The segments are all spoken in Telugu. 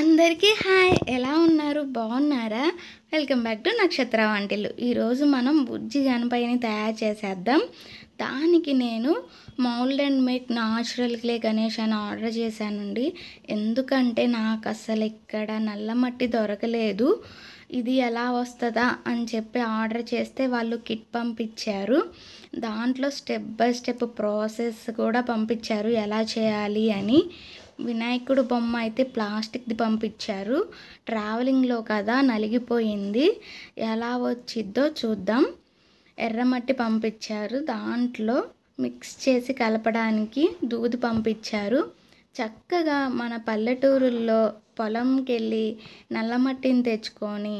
అందరికీ హాయ్ ఎలా ఉన్నారు బాగున్నారా వెల్కమ్ బ్యాక్ టు నక్షత్ర వంటలు ఈరోజు మనం బుజ్జి గణపైని తయారు చేసేద్దాం దానికి నేను mould and make natural clay Ganesh అని ఆర్డర్ చేశానండి ఎందుకంటే నాకు అసలు ఇక్కడ నల్ల మట్టి దొరకలేదు ఇది ఎలా వస్తుందా అని చెప్పి ఆర్డర్ చేస్తే వాళ్ళు కిట్ పంపించారు దాంట్లో స్టెప్ బై స్టెప్ ప్రాసెస్ కూడా పంపించారు ఎలా చేయాలి అని వినాయకుడు బొమ్మ అయితే ప్లాస్టిక్ది పంపించారు ట్రావెలింగ్లో కదా నలిగిపోయింది ఎలా వచ్చిద్దో చూద్దాం ఎర్రమట్టి పంపించారు దాంట్లో మిక్స్ చేసి కలపడానికి దూది పంపించారు చక్కగా మన పల్లెటూరుల్లో పొలంకి వెళ్ళి నల్లమట్టిని తెచ్చుకొని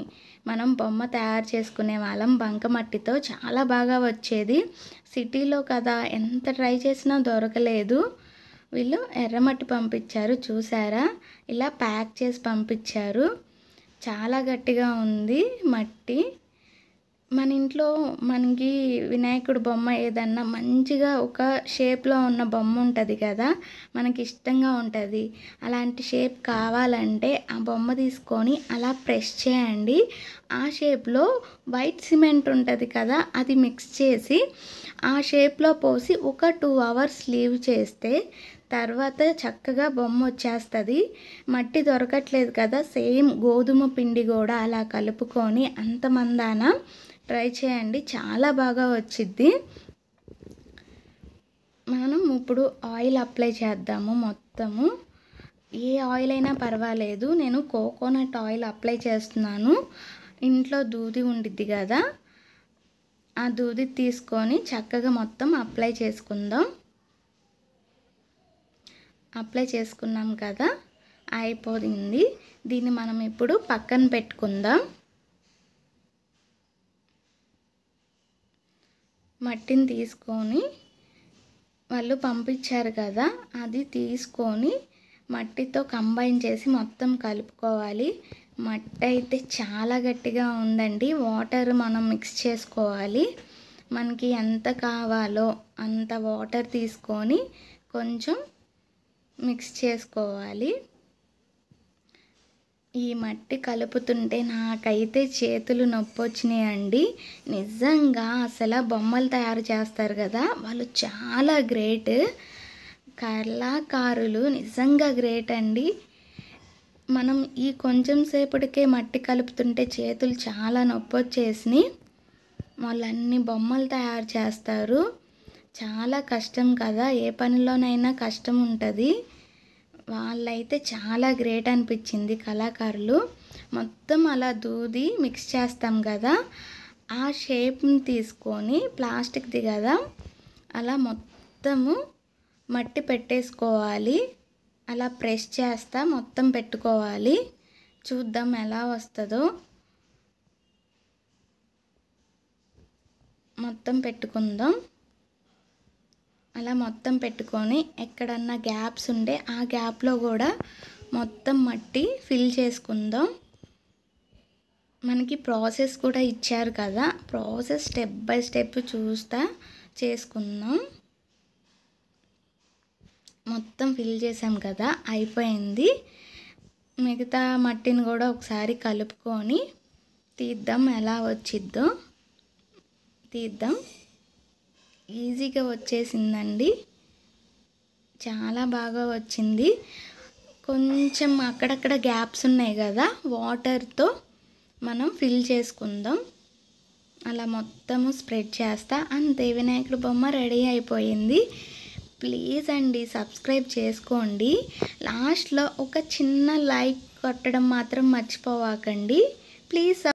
మనం బొమ్మ తయారు చేసుకునే వాళ్ళం బంకమట్టితో చాలా బాగా వచ్చేది సిటీలో కదా ఎంత ట్రై చేసినా దొరకలేదు వీళ్ళు ఎర్రమట్టి పంపించారు చూసారా ఇలా ప్యాక్ చేసి పంపించారు చాలా గట్టిగా ఉంది మట్టి మన ఇంట్లో మనకి వినాయకుడు బొమ్మ ఏదన్నా మంచిగా ఒక షేప్లో ఉన్న బొమ్మ ఉంటుంది కదా మనకి ఇష్టంగా ఉంటుంది అలాంటి షేప్ కావాలంటే ఆ బొమ్మ తీసుకొని అలా ప్రెస్ చేయండి ఆ షేప్లో వైట్ సిమెంట్ ఉంటుంది కదా అది మిక్స్ చేసి ఆ షేప్లో పోసి ఒక టూ అవర్స్ లీవ్ చేస్తే తర్వాత చక్కగా బొమ్మ వచ్చేస్తుంది మట్టి దొరకట్లేదు కదా సేమ్ గోధుమ పిండి కూడా అలా కలుపుకొని మందాన ట్రై చేయండి చాలా బాగా వచ్చిద్ది మనం ఇప్పుడు ఆయిల్ అప్లై చేద్దాము మొత్తము ఏ ఆయిల్ అయినా పర్వాలేదు నేను కోకోనట్ ఆయిల్ అప్లై చేస్తున్నాను ఇంట్లో దూది ఉండిద్ది కదా ఆ దూది తీసుకొని చక్కగా మొత్తం అప్లై చేసుకుందాం అప్లై చేసుకున్నాం కదా అయిపోయింది దీన్ని మనం ఇప్పుడు పక్కన పెట్టుకుందాం మట్టిని తీసుకొని వాళ్ళు పంపించారు కదా అది తీసుకొని మట్టితో కంబైన్ చేసి మొత్తం కలుపుకోవాలి మట్టి అయితే చాలా గట్టిగా ఉందండి వాటర్ మనం మిక్స్ చేసుకోవాలి మనకి ఎంత కావాలో అంత వాటర్ తీసుకొని కొంచెం మిక్స్ చేసుకోవాలి ఈ మట్టి కలుపుతుంటే నాకైతే చేతులు నొప్పి అండి నిజంగా అసలు బొమ్మలు తయారు చేస్తారు కదా వాళ్ళు చాలా గ్రేట్ కళాకారులు నిజంగా గ్రేట్ అండి మనం ఈ కొంచెం సేపటికే మట్టి కలుపుతుంటే చేతులు చాలా నొప్పి వచ్చేసినాయి వాళ్ళు బొమ్మలు తయారు చేస్తారు చాలా కష్టం కదా ఏ పనిలోనైనా కష్టం ఉంటుంది వాళ్ళైతే చాలా గ్రేట్ అనిపించింది కళాకారులు మొత్తం అలా దూది మిక్స్ చేస్తాం కదా ఆ షేప్ని తీసుకొని ప్లాస్టిక్ది కదా అలా మొత్తము మట్టి పెట్టేసుకోవాలి అలా ప్రెస్ చేస్తా మొత్తం పెట్టుకోవాలి చూద్దాం ఎలా వస్తుందో మొత్తం పెట్టుకుందాం అలా మొత్తం పెట్టుకొని ఎక్కడన్నా గ్యాప్స్ ఉండే ఆ గ్యాప్లో కూడా మొత్తం మట్టి ఫిల్ చేసుకుందాం మనకి ప్రాసెస్ కూడా ఇచ్చారు కదా ప్రాసెస్ స్టెప్ బై స్టెప్ చూస్తా చేసుకుందాం మొత్తం ఫిల్ చేసాం కదా అయిపోయింది మిగతా మట్టిని కూడా ఒకసారి కలుపుకొని తీద్దాం ఎలా వచ్చిద్దో తీద్దాం ఈజీగా వచ్చేసిందండి చాలా బాగా వచ్చింది కొంచెం అక్కడక్కడ గ్యాప్స్ ఉన్నాయి కదా వాటర్తో మనం ఫిల్ చేసుకుందాం అలా మొత్తము స్ప్రెడ్ చేస్తా అంతే వినాయకుడు బొమ్మ రెడీ అయిపోయింది ప్లీజ్ అండి సబ్స్క్రైబ్ చేసుకోండి లాస్ట్లో ఒక చిన్న లైక్ కొట్టడం మాత్రం మర్చిపోవాకండి ప్లీజ్